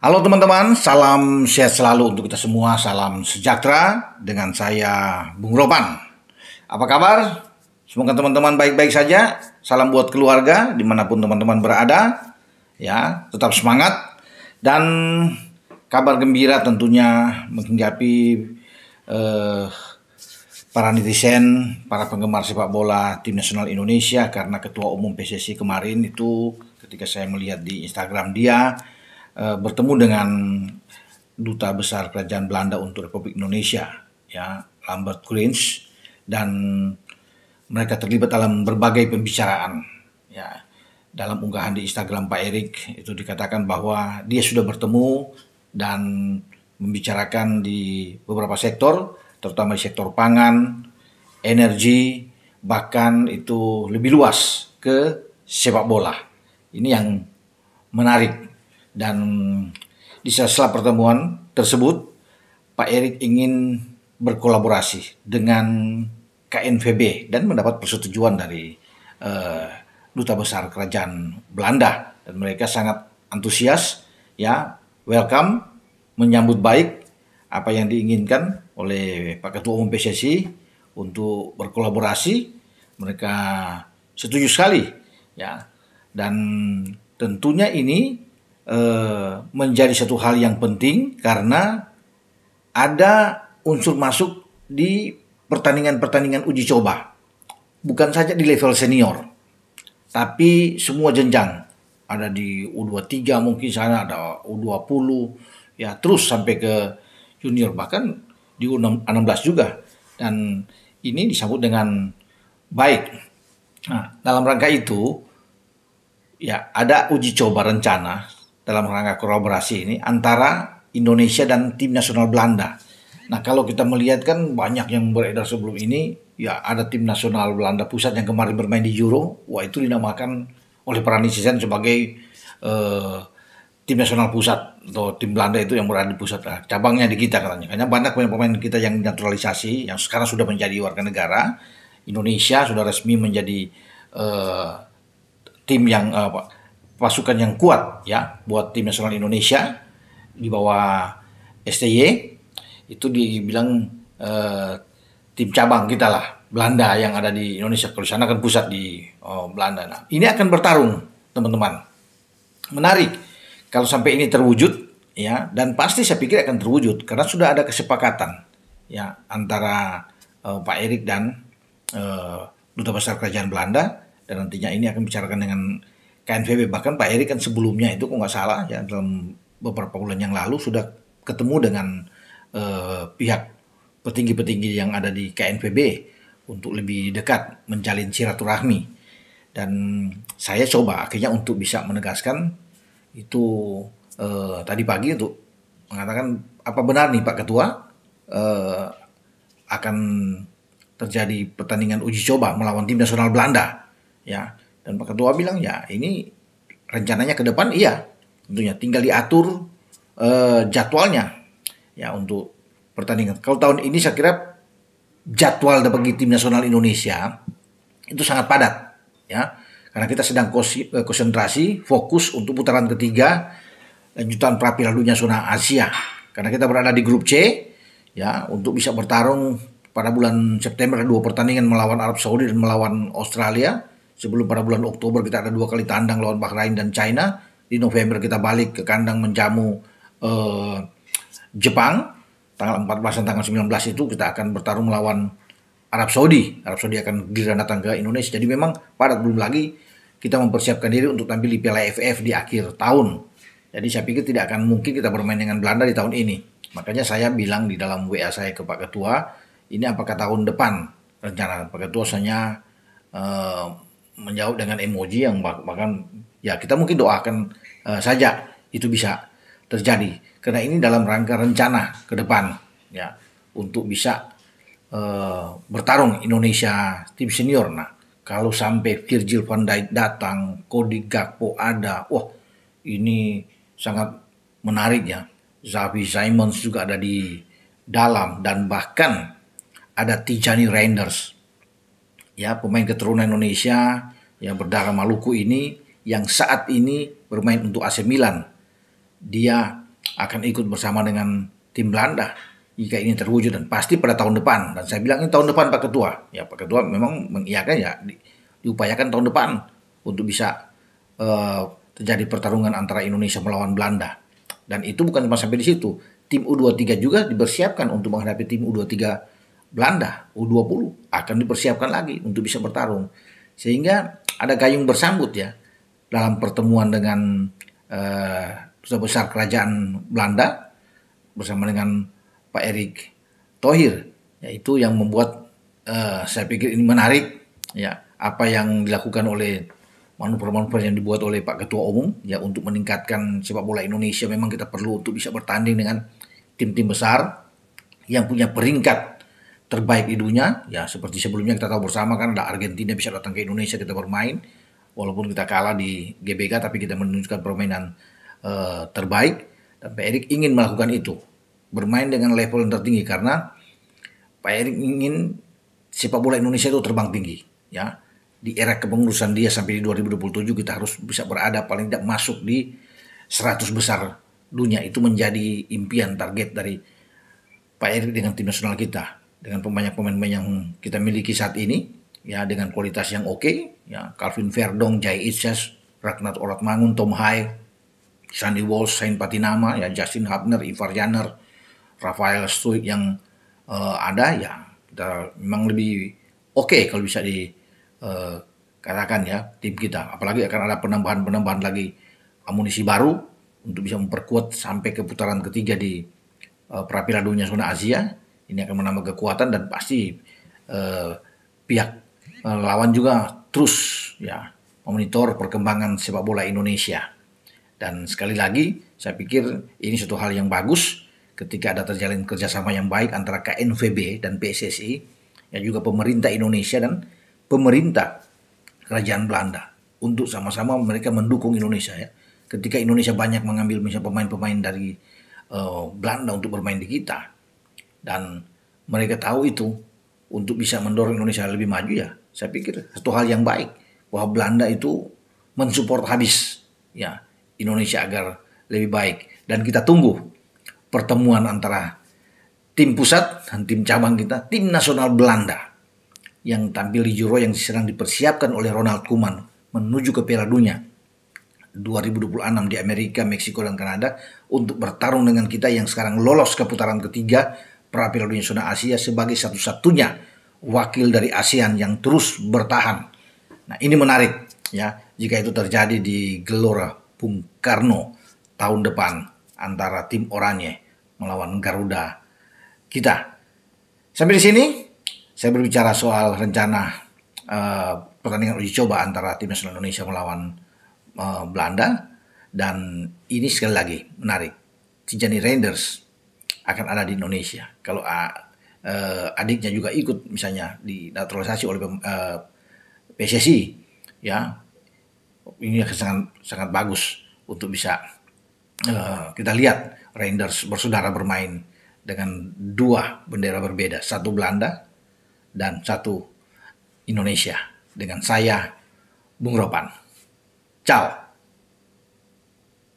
Halo teman-teman, salam sehat selalu untuk kita semua, salam sejahtera dengan saya Bung Ropan. Apa kabar? Semoga teman-teman baik-baik saja. Salam buat keluarga dimanapun teman-teman berada. Ya, tetap semangat dan kabar gembira tentunya menghinggapi eh, para netizen, para penggemar sepak bola tim nasional Indonesia karena ketua umum PSSI kemarin itu ketika saya melihat di Instagram dia Eh, bertemu dengan duta besar kerajaan Belanda untuk Republik Indonesia ya Lambert Kurinz dan mereka terlibat dalam berbagai pembicaraan ya dalam unggahan di Instagram Pak Erik itu dikatakan bahwa dia sudah bertemu dan membicarakan di beberapa sektor terutama di sektor pangan, energi bahkan itu lebih luas ke sepak bola. Ini yang menarik dan di sela pertemuan tersebut, Pak Erik ingin berkolaborasi dengan KNVB dan mendapat persetujuan dari uh, duta besar kerajaan Belanda dan mereka sangat antusias ya welcome menyambut baik apa yang diinginkan oleh Pak Ketua Umum PSSI untuk berkolaborasi mereka setuju sekali ya dan tentunya ini Eh, menjadi satu hal yang penting karena ada unsur masuk di pertandingan-pertandingan uji coba. Bukan saja di level senior, tapi semua jenjang. Ada di U23 mungkin sana, ada U20, ya terus sampai ke junior, bahkan di U16 juga. Dan ini disambut dengan baik. Nah, dalam rangka itu, ya ada uji coba rencana dalam rangka kolaborasi ini antara Indonesia dan tim nasional Belanda. Nah kalau kita melihat kan banyak yang beredar sebelum ini ya ada tim nasional Belanda pusat yang kemarin bermain di Euro, wah itu dinamakan oleh para netizen sebagai eh, tim nasional pusat atau tim Belanda itu yang berada di pusat nah, cabangnya di kita katanya. Karena banyak pemain-pemain kita yang naturalisasi yang sekarang sudah menjadi warga negara Indonesia sudah resmi menjadi eh, tim yang eh, apa? pasukan yang kuat ya buat tim nasional Indonesia di bawah STY itu dibilang uh, tim cabang kita lah Belanda yang ada di Indonesia kalau sana kan pusat di oh, Belanda. Nah, ini akan bertarung teman-teman. Menarik kalau sampai ini terwujud ya dan pasti saya pikir akan terwujud karena sudah ada kesepakatan ya antara uh, Pak Erik dan uh, duta besar kerajaan Belanda dan nantinya ini akan bicarakan dengan KNVB bahkan Pak Erick kan sebelumnya itu kok nggak salah ya dalam beberapa bulan yang lalu sudah ketemu dengan eh, pihak petinggi-petinggi yang ada di KNVB untuk lebih dekat menjalin silaturahmi dan saya coba akhirnya untuk bisa menegaskan itu eh, tadi pagi untuk mengatakan apa benar nih Pak Ketua eh, akan terjadi pertandingan uji coba melawan tim nasional Belanda ya dan Pak Ketua bilang ya ini rencananya ke depan iya tentunya tinggal diatur eh, jadwalnya ya untuk pertandingan. Kalau tahun ini saya kira jadwal bagi tim nasional Indonesia itu sangat padat ya karena kita sedang eh, konsentrasi fokus untuk putaran ketiga lanjutan eh, Prapira Dunia Zona Asia karena kita berada di grup C ya untuk bisa bertarung pada bulan September dua pertandingan melawan Arab Saudi dan melawan Australia sebelum pada bulan Oktober kita ada dua kali tandang lawan Bahrain dan China di November kita balik ke kandang menjamu eh, Jepang tanggal 14 dan tanggal 19 itu kita akan bertarung melawan Arab Saudi Arab Saudi akan giliran datang ke Indonesia jadi memang pada belum lagi kita mempersiapkan diri untuk tampil di Piala AFF di akhir tahun jadi saya pikir tidak akan mungkin kita bermain dengan Belanda di tahun ini. Makanya saya bilang di dalam WA saya ke Pak Ketua, ini apakah tahun depan rencana Pak Ketua soalnya. Eh, menjawab dengan emoji yang bahkan ya kita mungkin doakan uh, saja itu bisa terjadi karena ini dalam rangka rencana ke depan ya untuk bisa uh, bertarung Indonesia tim senior nah kalau sampai Virgil van Dijk datang Cody Gakpo ada wah ini sangat menarik ya Xavi Simons juga ada di dalam dan bahkan ada Tijani Reinders ya pemain keturunan Indonesia yang berdarah Maluku ini yang saat ini bermain untuk AC Milan. Dia akan ikut bersama dengan tim Belanda jika ini terwujud dan pasti pada tahun depan dan saya bilang ini tahun depan Pak Ketua ya Pak Ketua memang mengiakan ya di, diupayakan tahun depan untuk bisa uh, terjadi pertarungan antara Indonesia melawan Belanda dan itu bukan cuma sampai di situ tim U23 juga dipersiapkan untuk menghadapi tim U23 Belanda U20 akan dipersiapkan lagi untuk bisa bertarung. Sehingga ada gayung bersambut ya dalam pertemuan dengan eh, besar kerajaan Belanda bersama dengan Pak Erik Thohir yaitu yang membuat eh, saya pikir ini menarik ya apa yang dilakukan oleh manuver-manuver yang dibuat oleh Pak Ketua Umum ya untuk meningkatkan sepak bola Indonesia memang kita perlu untuk bisa bertanding dengan tim-tim besar yang punya peringkat terbaik di dunia. Ya seperti sebelumnya kita tahu bersama kan ada Argentina bisa datang ke Indonesia kita bermain. Walaupun kita kalah di GBK tapi kita menunjukkan permainan uh, terbaik. Dan Pak Erik ingin melakukan itu. Bermain dengan level yang tertinggi karena Pak Erik ingin sepak bola Indonesia itu terbang tinggi. Ya, di era kepengurusan dia sampai di 2027 kita harus bisa berada paling tidak masuk di 100 besar dunia itu menjadi impian target dari Pak Erik dengan tim nasional kita dengan pemain-pemain yang kita miliki saat ini ya dengan kualitas yang oke okay, ya Calvin Verdong, Jai Ices, Ragnar Mangun, Tom Hai, Sandy Walsh, Shane Patinama, ya Justin Hubner, Ivar Janer, Rafael Stuik yang uh, ada ya kita memang lebih oke okay kalau bisa dikatakan eh, uh, ya tim kita apalagi akan ada penambahan-penambahan lagi amunisi baru untuk bisa memperkuat sampai ke putaran ketiga di uh, eh, Prapila Zona Asia ini akan menambah kekuatan dan pasti eh, pihak eh, lawan juga terus ya memonitor perkembangan sepak bola Indonesia. Dan sekali lagi saya pikir ini suatu hal yang bagus ketika ada terjalin kerjasama yang baik antara KNVB dan PSSI, yang juga pemerintah Indonesia dan pemerintah kerajaan Belanda untuk sama-sama mereka mendukung Indonesia ya. Ketika Indonesia banyak mengambil misalnya pemain-pemain dari uh, Belanda untuk bermain di kita, dan mereka tahu itu untuk bisa mendorong Indonesia lebih maju ya saya pikir satu hal yang baik bahwa Belanda itu mensupport habis ya Indonesia agar lebih baik dan kita tunggu pertemuan antara tim pusat dan tim cabang kita tim nasional Belanda yang tampil di Euro yang sedang dipersiapkan oleh Ronald Koeman menuju ke Piala Dunia 2026 di Amerika, Meksiko, dan Kanada untuk bertarung dengan kita yang sekarang lolos ke putaran ketiga Pra-Piala Asia sebagai satu-satunya wakil dari ASEAN yang terus bertahan. Nah ini menarik ya jika itu terjadi di Gelora Bung Karno tahun depan antara tim Oranye melawan Garuda kita. Sampai di sini saya berbicara soal rencana uh, pertandingan uji coba antara tim nasional Indonesia melawan uh, Belanda dan ini sekali lagi menarik. Tijani Renders akan ada di Indonesia. Kalau uh, adiknya juga ikut misalnya dinaturalisasi oleh uh, eh, PSSI, ya ini akan sangat sangat bagus untuk bisa uh, kita lihat Rangers bersaudara bermain dengan dua bendera berbeda, satu Belanda dan satu Indonesia dengan saya Bung Ropan. Ciao.